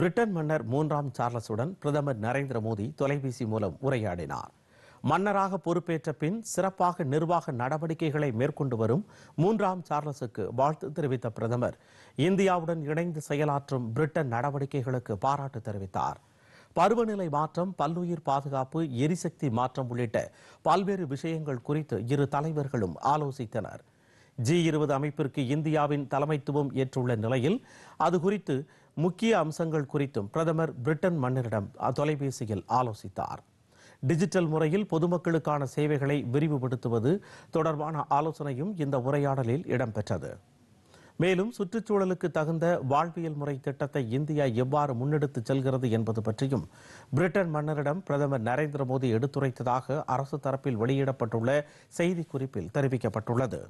Britain மன்னர் மூன்றாம் சார்லஸுடன் பிரதமர் நரேந்திர மோடி தொலைபேசி மூலம் உரையாடினார் மன்னராக பொறுப்பேற்ற பின் சிறப்பாக நிர்வாக நடவடிக்கைகளை மேற்கொண்டு வரும் மூன்றாம் சார்லஸுக்கு வாழ்த்து தெரிவித்த பிரதமர் இந்தியாவுடன் இணைந்து செயலாற்றும் பிரிட்டன் நடவடிக்கைகளுக்கு பாராட்டு தெரிவித்தார் பருவநிலை மாற்றம் பல்லுயிர் பாதுகாப்பு எரிசக்தி மாற்றம் உள்ளிட்ட பல்வேறு விஷயங்கள் குறித்து இரு தலைவர்களும் ஆலோசித்தனர் ஜி இருபது அமைப்பிற்கு இந்தியாவின் தலைமைத்துவம் ஏற்றுள்ள நிலையில் அது குறித்து முக்கிய அம்சங்கள் குறித்தும் பிரதமர் பிரிட்டன் மன்னரிடம் தொலைபேசியில் ஆலோசித்தார் டிஜிட்டல் முறையில் பொதுமக்களுக்கான சேவைகளை விரிவுபடுத்துவது தொடர்பான ஆலோசனையும் இந்த உரையாடலில் இடம்பெற்றது மேலும் சுற்றுச்சூழலுக்கு தகுந்த வாழ்வியல் முறை திட்டத்தை இந்தியா எவ்வாறு முன்னெடுத்து செல்கிறது என்பது பற்றியும் பிரிட்டன் மன்னரிடம் பிரதமர் நரேந்திர மோடி எடுத்துரைத்ததாக அரசு தரப்பில் வெளியிடப்பட்டுள்ள செய்திக்குறிப்பில் தெரிவிக்கப்பட்டுள்ளது